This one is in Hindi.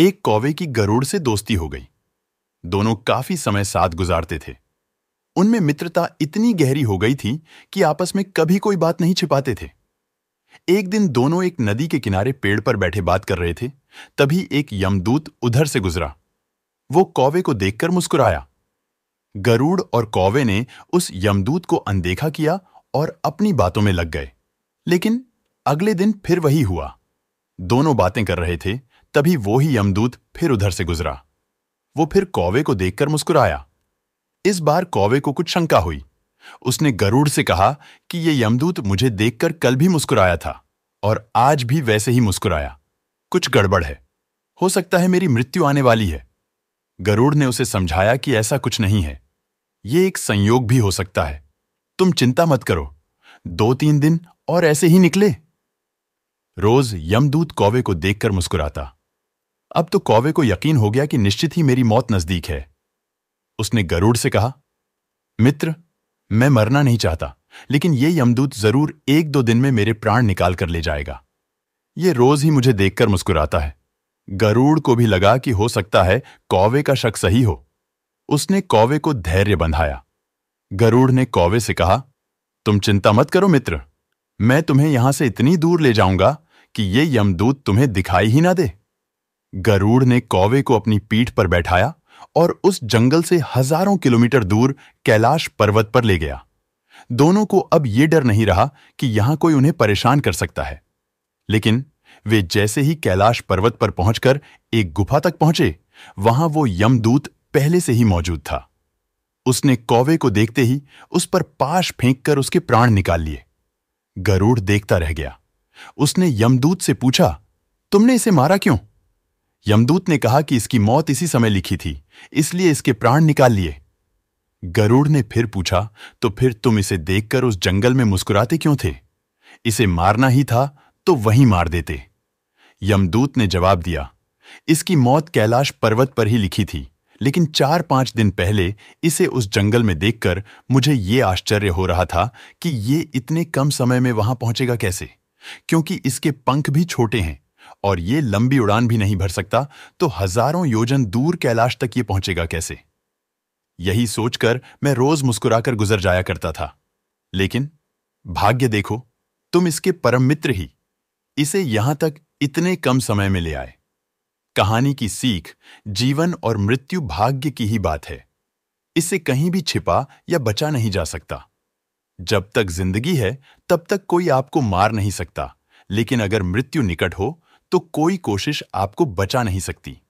एक कौवे की गरुड़ से दोस्ती हो गई दोनों काफी समय साथ गुजारते थे उनमें मित्रता इतनी गहरी हो गई थी कि आपस में कभी कोई बात नहीं छिपाते थे एक दिन दोनों एक नदी के किनारे पेड़ पर बैठे बात कर रहे थे तभी एक यमदूत उधर से गुजरा वो कौवे को देखकर मुस्कुराया गरुड़ और कौवे ने उस यमदूत को अनदेखा किया और अपनी बातों में लग गए लेकिन अगले दिन फिर वही हुआ दोनों बातें कर रहे थे तभी वो ही यमदूत फिर उधर से गुजरा वो फिर कौवे को देखकर मुस्कुराया इस बार कौवे को कुछ शंका हुई उसने गरुड़ से कहा कि ये यमदूत मुझे देखकर कल भी मुस्कुराया था और आज भी वैसे ही मुस्कुराया कुछ गड़बड़ है हो सकता है मेरी मृत्यु आने वाली है गरुड़ ने उसे समझाया कि ऐसा कुछ नहीं है ये एक संयोग भी हो सकता है तुम चिंता मत करो दो तीन दिन और ऐसे ही निकले रोज यमदूत कौवे को देखकर मुस्कुराता अब तो कौवे को यकीन हो गया कि निश्चित ही मेरी मौत नजदीक है उसने गरुड़ से कहा मित्र मैं मरना नहीं चाहता लेकिन ये यमदूत जरूर एक दो दिन में मेरे प्राण निकाल कर ले जाएगा ये रोज ही मुझे देखकर मुस्कुराता है गरुड़ को भी लगा कि हो सकता है कौवे का शक सही हो उसने कौवे को धैर्य बंधाया गरुड़ ने कौवे से कहा तुम चिंता मत करो मित्र मैं तुम्हें यहां से इतनी दूर ले जाऊंगा कि ये यमदूत तुम्हें दिखाई ही ना दे गरुड़ ने कौवे को अपनी पीठ पर बैठाया और उस जंगल से हजारों किलोमीटर दूर कैलाश पर्वत पर ले गया दोनों को अब यह डर नहीं रहा कि यहां कोई उन्हें परेशान कर सकता है लेकिन वे जैसे ही कैलाश पर्वत पर पहुंचकर एक गुफा तक पहुंचे वहां वो यमदूत पहले से ही मौजूद था उसने कौवे को देखते ही उस पर पाश फेंककर उसके प्राण निकाल लिए गरुड़ देखता रह गया उसने यमदूत से पूछा तुमने इसे मारा क्यों यमदूत ने कहा कि इसकी मौत इसी समय लिखी थी इसलिए इसके प्राण निकाल लिए गरुड़ ने फिर पूछा तो फिर तुम इसे देखकर उस जंगल में मुस्कुराते क्यों थे इसे मारना ही था तो वहीं मार देते यमदूत ने जवाब दिया इसकी मौत कैलाश पर्वत पर ही लिखी थी लेकिन चार पांच दिन पहले इसे उस जंगल में देखकर मुझे ये आश्चर्य हो रहा था कि ये इतने कम समय में वहां पहुंचेगा कैसे क्योंकि इसके पंख भी छोटे हैं और ये लंबी उड़ान भी नहीं भर सकता तो हजारों योजन दूर कैलाश तक ये पहुंचेगा कैसे यही सोचकर मैं रोज मुस्कुराकर गुजर जाया करता था लेकिन भाग्य देखो तुम इसके परम मित्र ही इसे यहां तक इतने कम समय में ले आए कहानी की सीख जीवन और मृत्यु भाग्य की ही बात है इसे कहीं भी छिपा या बचा नहीं जा सकता जब तक जिंदगी है तब तक कोई आपको मार नहीं सकता लेकिन अगर मृत्यु निकट हो तो कोई कोशिश आपको बचा नहीं सकती